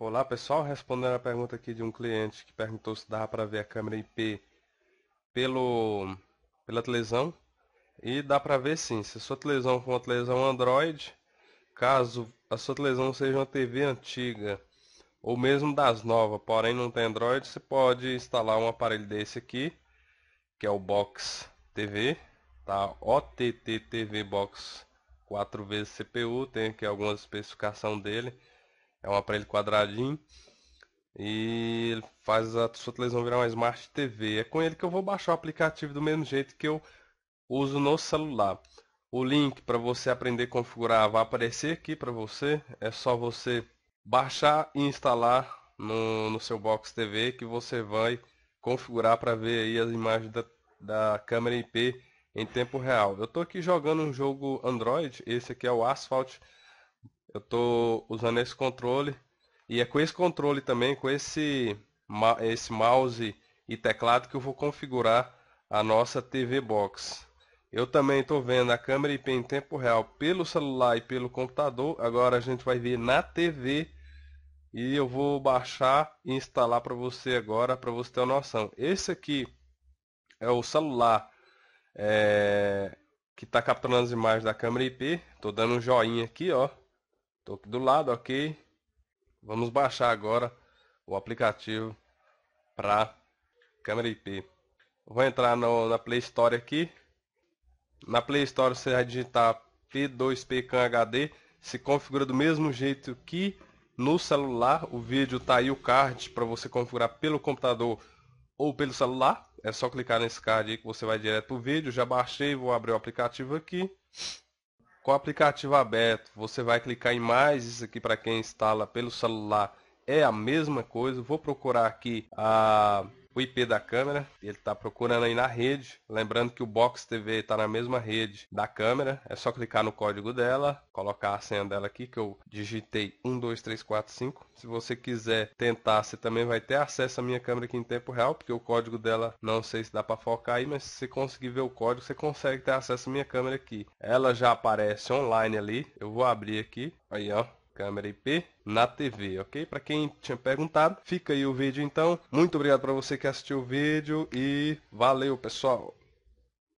Olá pessoal, respondendo a pergunta aqui de um cliente que perguntou se dava para ver a câmera IP pelo, pela televisão. E dá para ver sim, se a sua televisão for uma televisão Android, caso a sua televisão seja uma TV antiga ou mesmo das novas, porém não tem Android, você pode instalar um aparelho desse aqui, que é o Box TV, tá? OTT TV Box 4 vezes CPU, tem aqui algumas especificações dele. É um aparelho quadradinho. E ele faz a sua televisão virar uma Smart TV. É com ele que eu vou baixar o aplicativo do mesmo jeito que eu uso no celular. O link para você aprender a configurar vai aparecer aqui para você. É só você baixar e instalar no, no seu Box TV que você vai configurar para ver aí as imagens da, da câmera IP em tempo real. Eu estou aqui jogando um jogo Android, esse aqui é o Asphalt eu tô usando esse controle e é com esse controle também, com esse, esse mouse e teclado que eu vou configurar a nossa TV Box. Eu também estou vendo a câmera IP em tempo real pelo celular e pelo computador. Agora a gente vai ver na TV e eu vou baixar e instalar para você agora para você ter uma noção. Esse aqui é o celular é, que está capturando as imagens da câmera IP. Estou dando um joinha aqui, ó. Estou aqui do lado, ok. Vamos baixar agora o aplicativo para câmera IP. Vou entrar no, na Play Store aqui. Na Play Store você vai digitar P2PCAN HD. Se configura do mesmo jeito que no celular. O vídeo está aí o card para você configurar pelo computador ou pelo celular. É só clicar nesse card aí que você vai direto para o vídeo. Já baixei, vou abrir o aplicativo aqui com o aplicativo aberto, você vai clicar em mais isso aqui para quem instala pelo celular é a mesma coisa. Vou procurar aqui a o IP da câmera, ele está procurando aí na rede. Lembrando que o Box TV está na mesma rede da câmera, é só clicar no código dela, colocar a senha dela aqui que eu digitei 12345. Se você quiser tentar, você também vai ter acesso à minha câmera aqui em tempo real, porque o código dela não sei se dá para focar aí, mas se você conseguir ver o código, você consegue ter acesso à minha câmera aqui. Ela já aparece online ali. Eu vou abrir aqui, aí ó, câmera IP na TV, ok? Para quem tinha perguntado, fica aí o vídeo então. Muito obrigado para você que assistiu o vídeo e valeu, pessoal!